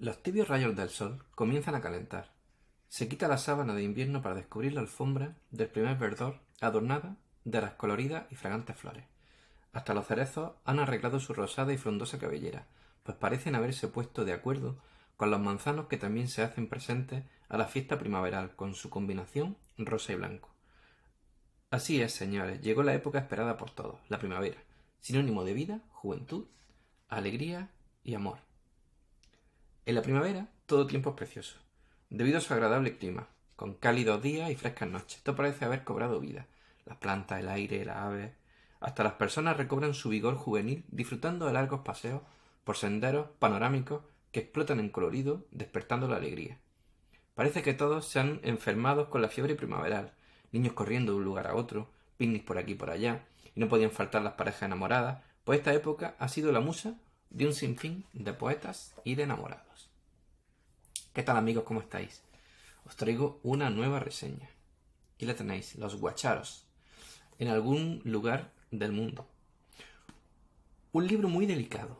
Los tibios rayos del sol comienzan a calentar. Se quita la sábana de invierno para descubrir la alfombra del primer verdor adornada de las coloridas y fragantes flores. Hasta los cerezos han arreglado su rosada y frondosa cabellera, pues parecen haberse puesto de acuerdo con los manzanos que también se hacen presentes a la fiesta primaveral con su combinación rosa y blanco. Así es, señores, llegó la época esperada por todos, la primavera, sinónimo de vida, juventud, alegría y amor. En la primavera, todo tiempo es precioso, debido a su agradable clima, con cálidos días y frescas noches. Todo parece haber cobrado vida. Las plantas, el aire, las aves, hasta las personas recobran su vigor juvenil disfrutando de largos paseos por senderos panorámicos que explotan en colorido, despertando la alegría. Parece que todos se han enfermado con la fiebre primaveral, niños corriendo de un lugar a otro, picnics por aquí y por allá, y no podían faltar las parejas enamoradas, pues esta época ha sido la musa de un sinfín de poetas y de enamorados. ¿Qué tal amigos? ¿Cómo estáis? Os traigo una nueva reseña. y la tenéis, los guacharos, en algún lugar del mundo. Un libro muy delicado.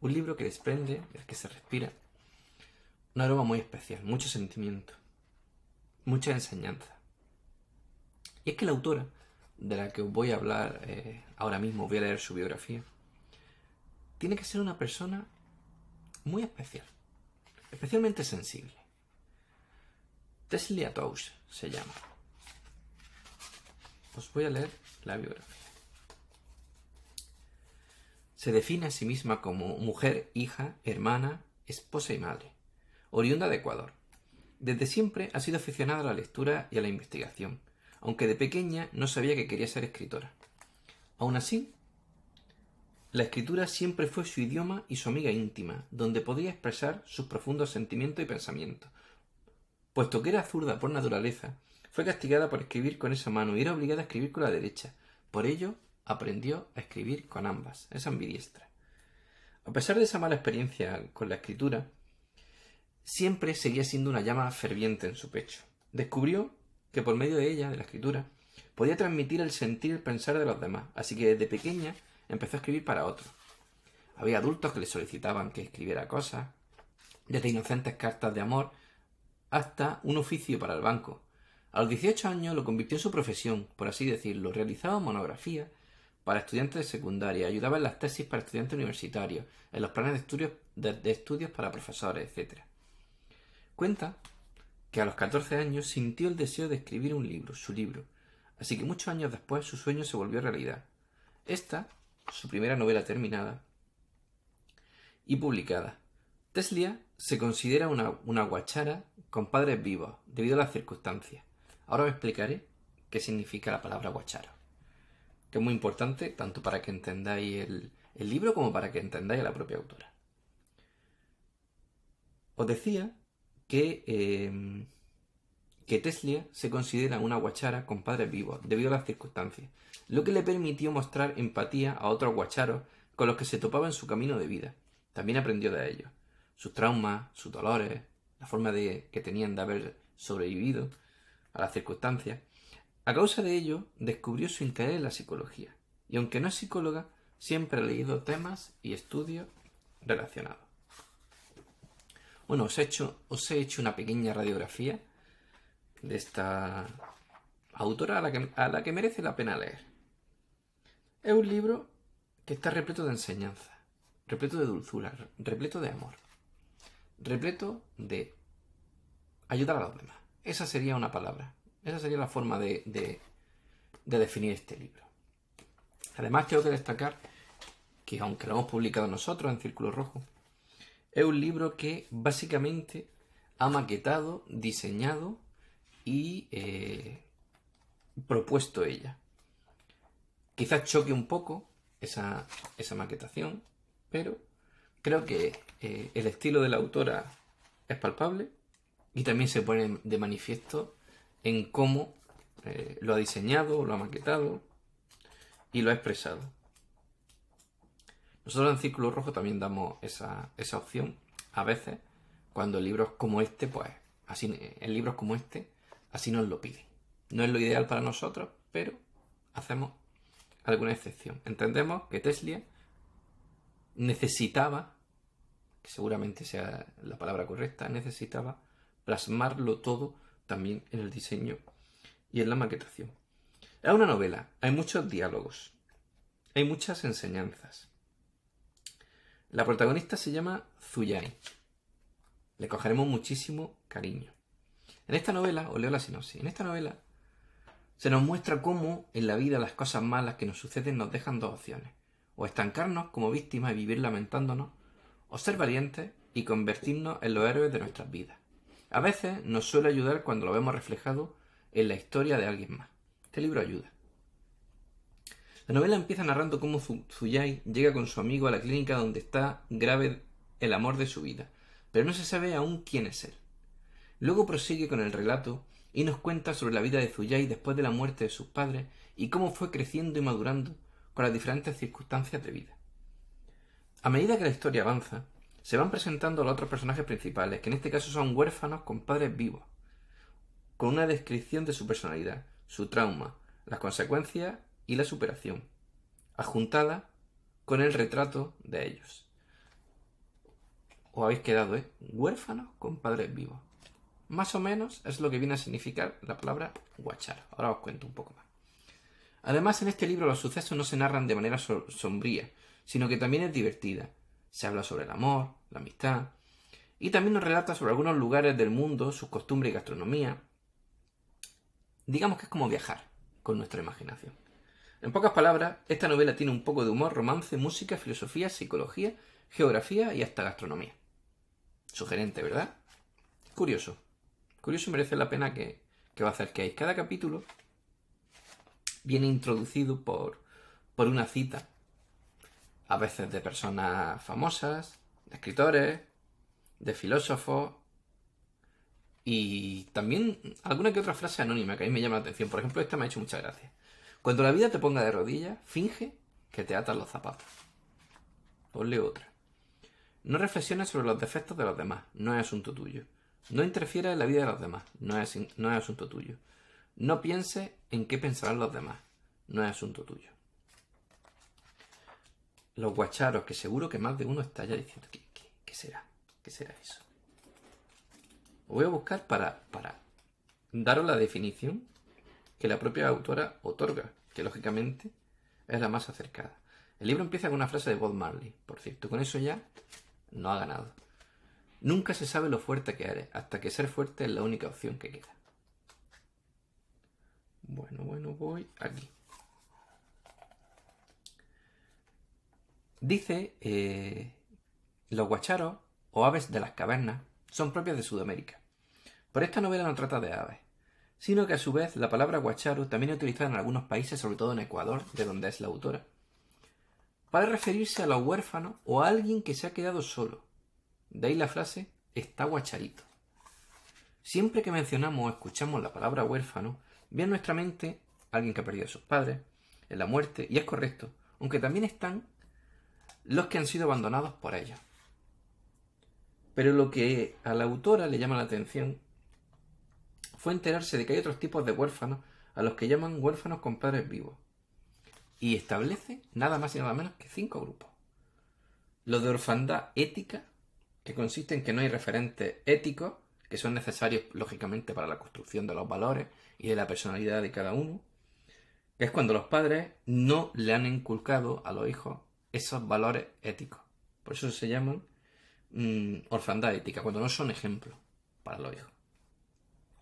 Un libro que desprende, el que se respira, un aroma muy especial, mucho sentimiento, mucha enseñanza. Y es que la autora de la que os voy a hablar eh, ahora mismo, voy a leer su biografía, tiene que ser una persona muy especial, especialmente sensible. Tesla Tous se llama. Os voy a leer la biografía. Se define a sí misma como mujer, hija, hermana, esposa y madre, oriunda de Ecuador. Desde siempre ha sido aficionada a la lectura y a la investigación, aunque de pequeña no sabía que quería ser escritora. Aún así, la escritura siempre fue su idioma y su amiga íntima, donde podía expresar sus profundos sentimientos y pensamientos. Puesto que era zurda por naturaleza, fue castigada por escribir con esa mano y era obligada a escribir con la derecha. Por ello, aprendió a escribir con ambas, es ambidiestra. A pesar de esa mala experiencia con la escritura, siempre seguía siendo una llama ferviente en su pecho. Descubrió que por medio de ella, de la escritura, podía transmitir el sentir y el pensar de los demás, así que desde pequeña empezó a escribir para otros. Había adultos que le solicitaban que escribiera cosas, desde inocentes cartas de amor hasta un oficio para el banco. A los 18 años lo convirtió en su profesión, por así decirlo. Realizaba monografías para estudiantes de secundaria, ayudaba en las tesis para estudiantes universitarios, en los planes de estudios, de, estudios para profesores, etc. Cuenta que a los 14 años sintió el deseo de escribir un libro, su libro, así que muchos años después su sueño se volvió realidad. Esta su primera novela terminada y publicada. Teslia se considera una, guachara con padres vivos, debido a las circunstancias. Ahora os explicaré qué significa la palabra guachara, que es muy importante tanto para que entendáis el, libro como para que entendáis a la propia autora. Os decía que eh, que Tesla se considera una guachara con padres vivos debido a las circunstancias, lo que le permitió mostrar empatía a otros guacharos con los que se topaba en su camino de vida. También aprendió de ellos, sus traumas, sus dolores, la forma de que tenían de haber sobrevivido a las circunstancias. A causa de ello, descubrió su interés en la psicología, y aunque no es psicóloga, siempre ha leído temas y estudios relacionados. Bueno, os hecho, os he hecho una pequeña radiografía de esta autora a la, que, merece la pena leer. Es un libro que está repleto de enseñanza, repleto de dulzura, repleto de amor, repleto de ayudar a los demás. Esa sería una palabra, esa sería la forma de, de definir este libro. Además, tengo que destacar que, aunque lo hemos publicado nosotros en Círculo Rojo, es un libro que básicamente ha maquetado, diseñado y eh, propuesto ella. Quizás choque un poco esa, maquetación, pero creo que eh, el estilo de la autora es palpable y también se pone de manifiesto en cómo eh, lo ha diseñado, lo ha maquetado y lo ha expresado. Nosotros en Círculo Rojo también damos esa, esa opción a veces cuando libros como este, pues, así, en libros como este, Así nos lo piden. No es lo ideal para nosotros, pero hacemos alguna excepción. Entendemos que Tesla necesitaba, que seguramente sea la palabra correcta, necesitaba plasmarlo todo también en el diseño y en la maquetación. Es una novela, hay muchos diálogos, hay muchas enseñanzas. La protagonista se llama Zuyai. Le cogeremos muchísimo cariño. En esta novela, o leo la sinopsis, en esta novela se nos muestra cómo en la vida las cosas malas que nos suceden nos dejan dos opciones. O estancarnos como víctimas y vivir lamentándonos, o ser valientes y convertirnos en los héroes de nuestras vidas. A veces nos suele ayudar cuando lo vemos reflejado en la historia de alguien más. Este libro ayuda. La novela empieza narrando cómo Zuyai llega con su amigo a la clínica donde está grave el amor de su vida, pero no se sabe aún quién es él. Luego prosigue con el relato y nos cuenta sobre la vida de Zuyay después de la muerte de sus padres y cómo fue creciendo y madurando con las diferentes circunstancias de vida. A medida que la historia avanza, se van presentando los otros personajes principales, que en este caso son huérfanos con padres vivos, con una descripción de su personalidad, su trauma, las consecuencias y la superación, adjuntada con el retrato de ellos. Os habéis quedado, ¿eh? Huérfanos con padres vivos. Más o menos es lo que viene a significar la palabra guachar. Ahora os cuento un poco más. Además, en este libro los sucesos no se narran de manera sombría, sino que también es divertida. Se habla sobre el amor, la amistad, y también nos relata sobre algunos lugares del mundo, sus costumbres y gastronomía. Digamos que es como viajar con nuestra imaginación. En pocas palabras, esta novela tiene un poco de humor, romance, música, filosofía, psicología, geografía y hasta gastronomía. Sugerente, ¿verdad? Curioso. Curioso merece la pena que, que os acerquéis. Cada capítulo viene introducido por, por una cita. A veces de personas famosas, de escritores, de filósofos y también alguna que otra frase anónima que a mí me llama la atención. Por ejemplo, esta me ha hecho mucha gracia. Cuando la vida te ponga de rodillas, finge que te atas los zapatos. Ponle otra. No reflexiones sobre los defectos de los demás, no es asunto tuyo. No interfiera en la vida de los demás, no es, no es asunto tuyo. No piense en qué pensarán los demás, no es asunto tuyo. Los guacharos, que seguro que más de uno está ya diciendo, ¿qué, será? ¿Qué será eso? voy a buscar para, para daros la definición que la propia autora otorga, que lógicamente es la más acercada. El libro empieza con una frase de Bob Marley, por cierto, con eso ya no ha ganado. Nunca se sabe lo fuerte que eres, hasta que ser fuerte es la única opción que queda. Bueno, bueno, voy aquí. Dice, eh, los guacharos o aves de las cavernas son propias de Sudamérica. Pero esta novela no trata de aves, sino que a su vez la palabra guacharo también es utilizada en algunos países, sobre todo en Ecuador, de donde es la autora, para referirse a los huérfanos o a alguien que se ha quedado solo, de ahí la frase está guacharito. Siempre que mencionamos o escuchamos la palabra huérfano, viene en nuestra mente alguien que ha perdido a sus padres, en la muerte, y es correcto, aunque también están los que han sido abandonados por ellos. Pero lo que a la autora le llama la atención fue enterarse de que hay otros tipos de huérfanos a los que llaman huérfanos con padres vivos. Y establece nada más y nada menos que cinco grupos. Los de orfandad ética, que consiste en que no hay referentes éticos que son necesarios lógicamente para la construcción de los valores y de la personalidad de cada uno, es cuando los padres no le han inculcado a los hijos esos valores éticos. Por eso se llaman mm, orfandad ética, cuando no son ejemplos para los hijos.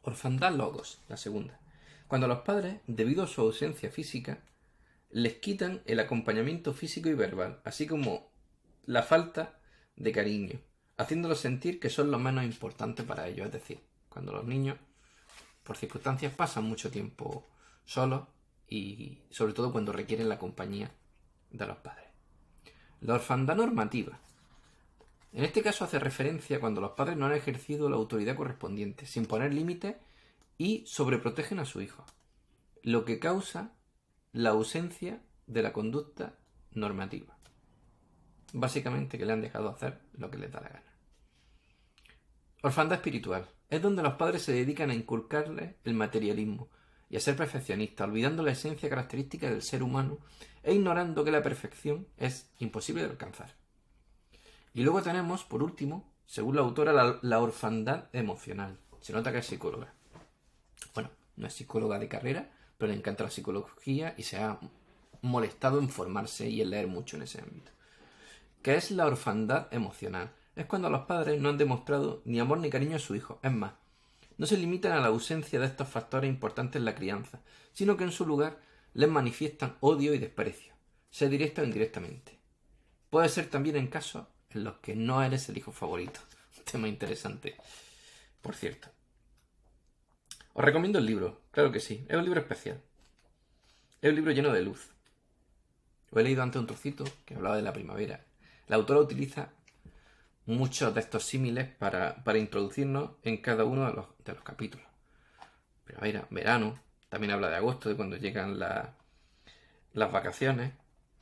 Orfandad logos, la segunda. Cuando los padres, debido a su ausencia física, les quitan el acompañamiento físico y verbal, así como la falta de cariño, haciéndolos sentir que son lo menos importante para ellos. Es decir, cuando los niños, por circunstancias, pasan mucho tiempo solos y sobre todo cuando requieren la compañía de los padres. La orfandad normativa. En este caso hace referencia cuando los padres no han ejercido la autoridad correspondiente, sin poner límites y sobreprotegen a su hijo, lo que causa la ausencia de la conducta normativa. Básicamente que le han dejado hacer lo que les da la gana. Orfandad espiritual. Es donde los padres se dedican a inculcarle el materialismo y a ser perfeccionistas, olvidando la esencia característica del ser humano e ignorando que la perfección es imposible de alcanzar. Y luego tenemos, por último, según la autora, la, la orfandad emocional. Se nota que es psicóloga. Bueno, no es psicóloga de carrera, pero le encanta la psicología y se ha molestado en formarse y en leer mucho en ese ámbito. ¿Qué es la orfandad emocional? es cuando los padres no han demostrado ni amor ni cariño a su hijo. Es más, no se limitan a la ausencia de estos factores importantes en la crianza, sino que en su lugar les manifiestan odio y desprecio, sea directa o indirectamente. Puede ser también en casos en los que no eres el hijo favorito. tema interesante, por cierto. Os recomiendo el libro, claro que sí, es un libro especial. Es un libro lleno de luz. Lo he leído antes un trocito que hablaba de la primavera. La autora utiliza muchos de estos símiles para, para, introducirnos en cada uno de los, capítulos. Primavera, verano, también habla de agosto, de cuando llegan las vacaciones.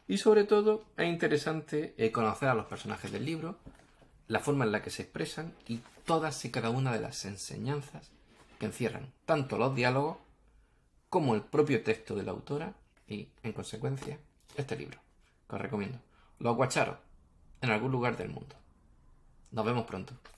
Y sobre todo es interesante eh, conocer a los personajes del libro, la forma en la que se expresan y todas y cada una de las enseñanzas que encierran tanto los diálogos como el propio texto de la autora y, en consecuencia, este libro, que os recomiendo. Los guacharos, en algún lugar del mundo. Nos vemos pronto.